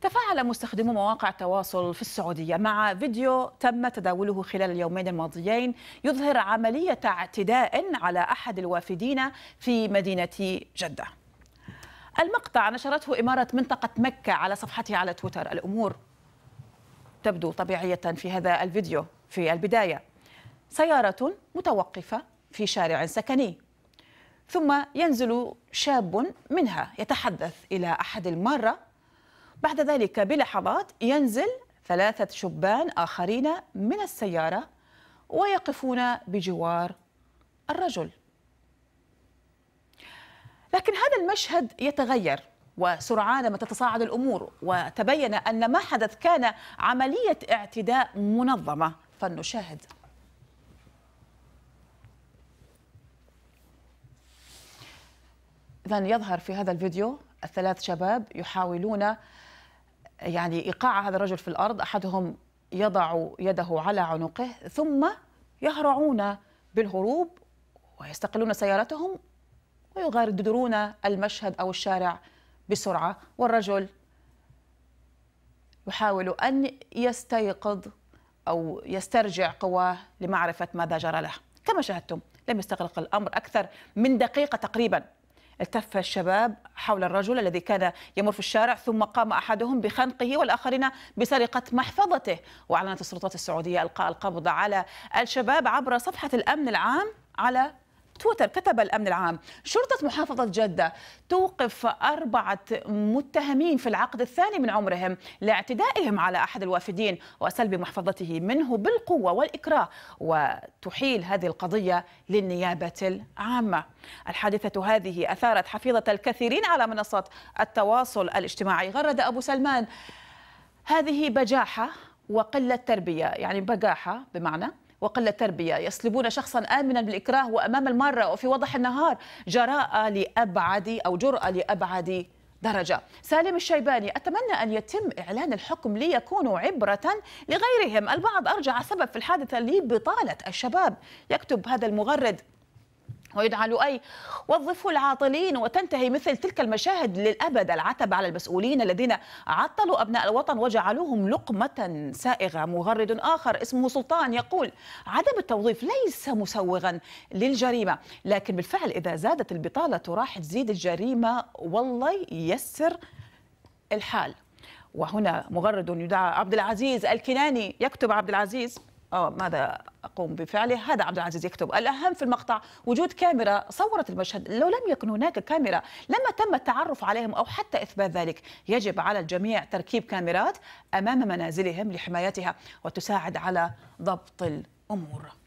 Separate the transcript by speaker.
Speaker 1: تفاعل مستخدمو مواقع التواصل في السعودية مع فيديو تم تداوله خلال اليومين الماضيين يظهر عملية اعتداء على أحد الوافدين في مدينة جدة المقطع نشرته إمارة منطقة مكة على صفحتها على تويتر الأمور تبدو طبيعية في هذا الفيديو في البداية سيارة متوقفة في شارع سكني ثم ينزل شاب منها يتحدث إلى أحد المارة بعد ذلك بلحظات ينزل ثلاثة شبان آخرين من السيارة ويقفون بجوار الرجل لكن هذا المشهد يتغير وسرعان ما تتصاعد الأمور وتبين أن ما حدث كان عملية اعتداء منظمة فلنشاهد إذا يظهر في هذا الفيديو الثلاث شباب يحاولون يعني ايقاع هذا الرجل في الارض احدهم يضع يده على عنقه ثم يهرعون بالهروب ويستقلون سيارتهم ويغادرون المشهد او الشارع بسرعه والرجل يحاول ان يستيقظ او يسترجع قواه لمعرفه ماذا جرى له كما شاهدتم لم يستغرق الامر اكثر من دقيقه تقريبا التف الشباب حول الرجل الذي كان يمر في الشارع ثم قام أحدهم بخنقه والآخرين بسرقة محفظته وأعلنت السلطات السعودية ألقاء القبض على الشباب عبر صفحة الأمن العام على تويتر كتب الأمن العام شرطة محافظة جدة توقف أربعة متهمين في العقد الثاني من عمرهم لاعتدائهم على أحد الوافدين وسلب محفظته منه بالقوة والإكراه وتحيل هذه القضية للنيابة العامة الحادثة هذه أثارت حفيظة الكثيرين على منصات التواصل الاجتماعي غرد أبو سلمان هذه بجاحة وقلة تربية يعني بجاحة بمعنى وقلة تربية يسلبون شخصا آمنا بالإكراه وأمام المارة وفي وضح النهار جراءة لأبعد أو جرأة لأبعد درجة سالم الشيباني أتمنى أن يتم إعلان الحكم ليكونوا عبرة لغيرهم البعض أرجع سبب في الحادثة لبطالة الشباب يكتب هذا المغرد ويدعى لؤي وظفوا العاطلين وتنتهي مثل تلك المشاهد للأبد العتب على المسؤولين الذين عطلوا أبناء الوطن وجعلوهم لقمة سائغة مغرد آخر اسمه سلطان يقول عدم التوظيف ليس مسوغا للجريمة لكن بالفعل إذا زادت البطالة راح تزيد الجريمة والله يسر الحال وهنا مغرد يدعى عبد العزيز الكناني يكتب عبد العزيز ماذا أقوم بفعله هذا عبد العزيز يكتب الأهم في المقطع وجود كاميرا صورت المشهد لو لم يكن هناك كاميرا لما تم التعرف عليهم أو حتى إثبات ذلك يجب على الجميع تركيب كاميرات أمام منازلهم لحمايتها وتساعد على ضبط الأمور